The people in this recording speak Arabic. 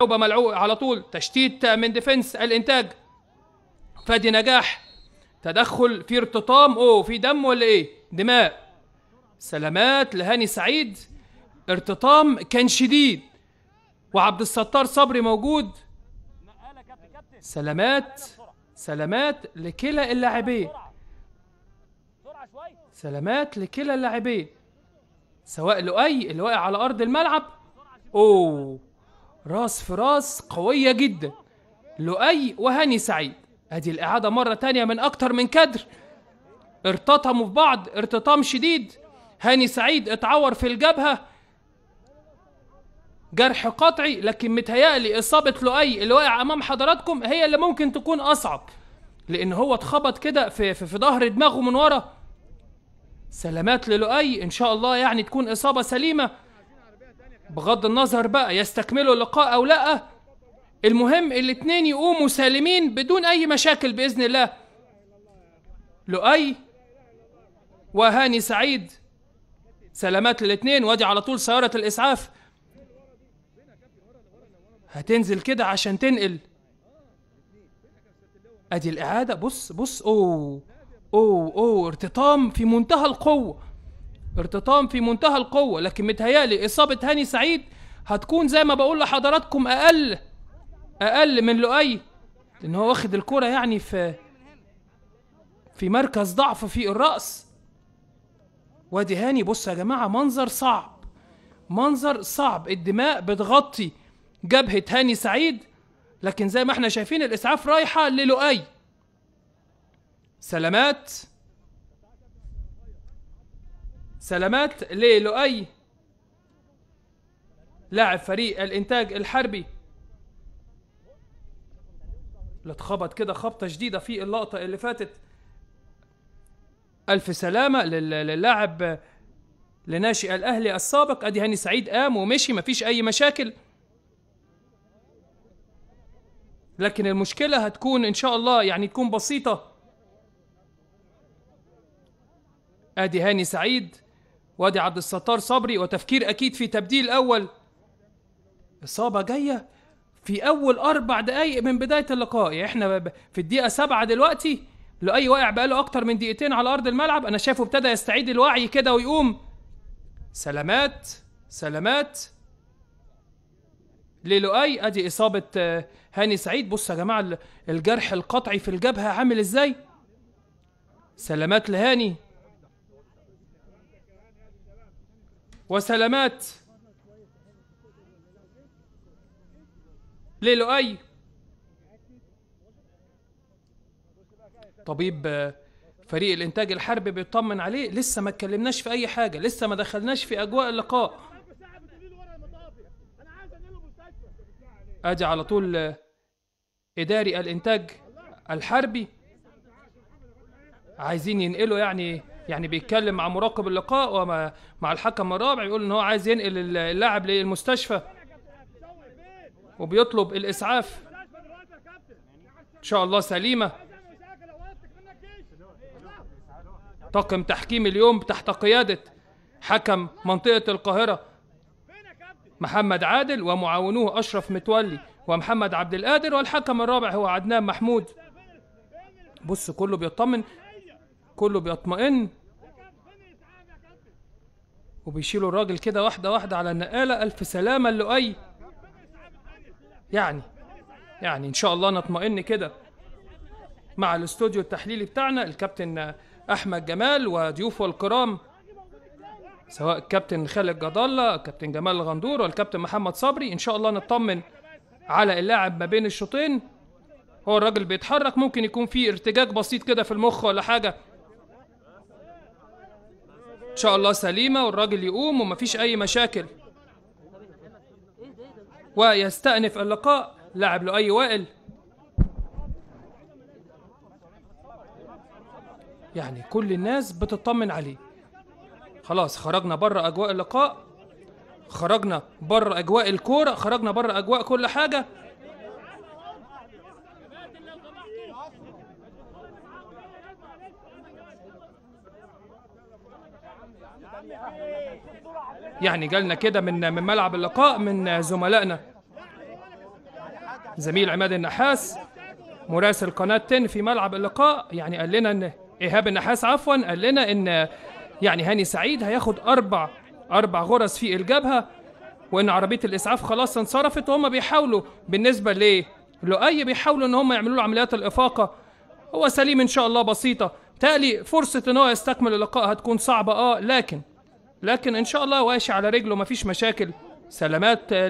توبه ملعوبه على طول تشتيت من ديفنس الانتاج فادي نجاح تدخل في ارتطام اوه في دم ولا ايه دماء سلامات لهاني سعيد ارتطام كان شديد وعبد الستار صبري موجود سلامات سلامات لكلا اللاعبين سلامات لكلا اللاعبين سواء لؤي اللي واقع على ارض الملعب اوه راس في راس قوية جدا لؤي وهاني سعيد ادي الاعادة مرة تانية من اكتر من كدر ارتطموا في بعض ارتطام شديد هاني سعيد اتعور في الجبهة جرح قطعي لكن متهيألي إصابة لؤي اللي واقع أمام حضراتكم هي اللي ممكن تكون أصعب لأن هو اتخبط كده في, في, في ظهر دماغه من ورا سلامات للؤي إن شاء الله يعني تكون إصابة سليمة بغض النظر بقى يستكملوا اللقاء او لا المهم الاتنين يقوموا سالمين بدون اي مشاكل باذن الله لؤي وهاني سعيد سلامات للاتنين وادي على طول سيارة الاسعاف هتنزل كده عشان تنقل ادي الاعادة بص بص اوه اوه اوه ارتطام في منتهى القوة ارتطام في منتهى القوه لكن متهيألي اصابه هاني سعيد هتكون زي ما بقول لحضراتكم اقل اقل من لؤي لان هو واخد الكوره يعني في في مركز ضعف في الراس وادي هاني بص يا جماعه منظر صعب منظر صعب الدماء بتغطي جبهه هاني سعيد لكن زي ما احنا شايفين الاسعاف رايحه للؤي سلامات سلامات للؤي لاعب فريق الانتاج الحربي اللي اتخبط كده خبطه شديده في اللقطه اللي فاتت الف سلامه للاعب لناشئ الاهلي السابق ادي هاني سعيد قام ومشي مفيش اي مشاكل لكن المشكله هتكون ان شاء الله يعني تكون بسيطه ادي هاني سعيد وادي عبد الستار صبري وتفكير اكيد في تبديل اول اصابه جايه في اول اربع دقائق من بدايه اللقاء يعني احنا في الدقيقه سبعة دلوقتي لاي واقع بقاله اكتر من دقيقتين على ارض الملعب انا شايفه ابتدى يستعيد الوعي كده ويقوم سلامات سلامات للؤي ادي اصابه آه، هاني سعيد بص يا جماعه الجرح القطعي في الجبهه عامل ازاي سلامات لهاني وسلامات للؤي طبيب فريق الانتاج الحربي بيطمن عليه لسه ما اتكلمناش في اي حاجه لسه ما دخلناش في اجواء اللقاء اجي على طول اداري الانتاج الحربي عايزين ينقلوا يعني يعني بيتكلم مع مراقب اللقاء ومع مع الحكم الرابع يقول ان هو عايز ينقل اللاعب للمستشفى وبيطلب الاسعاف ان شاء الله سليمه طاقم تحكيم اليوم تحت قياده حكم منطقه القاهره محمد عادل ومعاونوه اشرف متولي ومحمد عبد القادر والحكم الرابع هو عدنان محمود بص كله بيطمن كله بيطمئن وبيشيلوا الراجل كده واحدة واحدة على النقالة ألف سلامة لؤي يعني يعني إن شاء الله نطمئن كده مع الاستوديو التحليلي بتاعنا الكابتن أحمد جمال وضيوفه الكرام سواء الكابتن خالد جدالة الكابتن جمال الغندور والكابتن محمد صبري إن شاء الله نطمن على اللاعب ما بين الشوطين هو الراجل بيتحرك ممكن يكون فيه ارتجاج بسيط كده في المخ ولا حاجة ان شاء الله سليمه والراجل يقوم ومفيش اي مشاكل ويستأنف اللقاء لعب له اي وائل يعني كل الناس بتطمن عليه خلاص خرجنا بره اجواء اللقاء خرجنا بره اجواء الكوره خرجنا بره اجواء كل حاجه يعني جالنا كده من من ملعب اللقاء من زملائنا زميل عماد النحاس مراسل قناة تن في ملعب اللقاء يعني قال لنا ان ايهاب النحاس عفوا قال لنا ان يعني هاني سعيد هياخد اربع اربع غرز في الجبهه وان عربيه الاسعاف خلاص انصرفت وهم بيحاولوا بالنسبه ليه لؤي بيحاولوا ان هم يعملوا له عمليات الافاقه هو سليم ان شاء الله بسيطه تالي فرصة ان هو يستكمل اللقاء هتكون صعبة اه لكن لكن ان شاء الله واشي على رجله مفيش مشاكل سلامات